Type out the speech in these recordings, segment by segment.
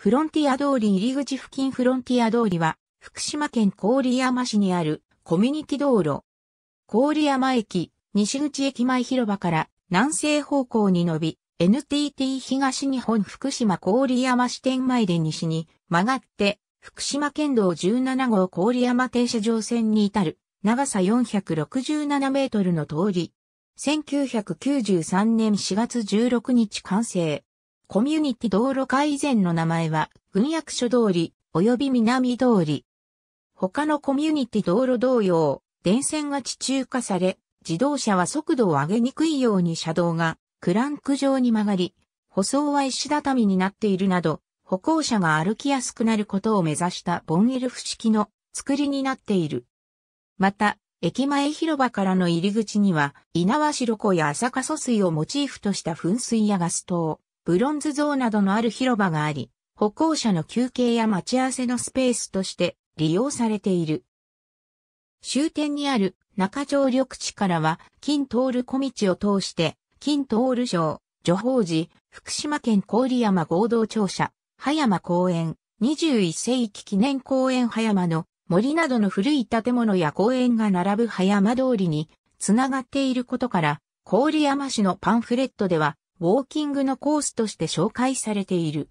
フロンティア通り入り口付近フロンティア通りは、福島県郡山市にあるコミュニティ道路。郡山駅、西口駅前広場から南西方向に伸び、NTT 東日本福島郡山支店前で西に曲がって、福島県道17号郡山停車場線に至る長さ467メートルの通り。1993年4月16日完成。コミュニティ道路化以前の名前は、軍役所通り、及び南通り。他のコミュニティ道路同様、電線が地中化され、自動車は速度を上げにくいように車道がクランク状に曲がり、舗装は石畳になっているなど、歩行者が歩きやすくなることを目指したボンエルフ式の作りになっている。また、駅前広場からの入り口には、稲葉代湖や朝霞疎水をモチーフとした噴水やガス灯、ブロンズ像などのある広場があり、歩行者の休憩や待ち合わせのスペースとして利用されている。終点にある中条緑地からは、金通る小道を通して、金通る省、女宝寺、福島県郡山合同庁舎、葉山公園、21世紀記念公園葉山の森などの古い建物や公園が並ぶ葉山通りにつながっていることから、郡山市のパンフレットでは、ウォーキングのコースとして紹介されている。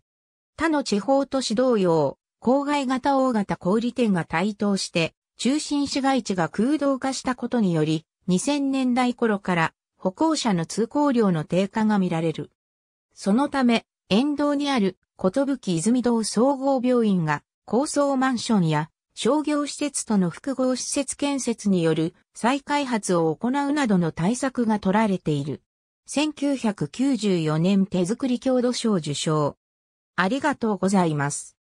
他の地方都市同様、郊外型大型小売店が台頭して、中心市街地が空洞化したことにより、2000年代頃から歩行者の通行量の低下が見られる。そのため、沿道にある、ことぶき泉堂総合病院が、高層マンションや商業施設との複合施設建設による再開発を行うなどの対策が取られている。1994年手作り郷土賞受賞。ありがとうございます。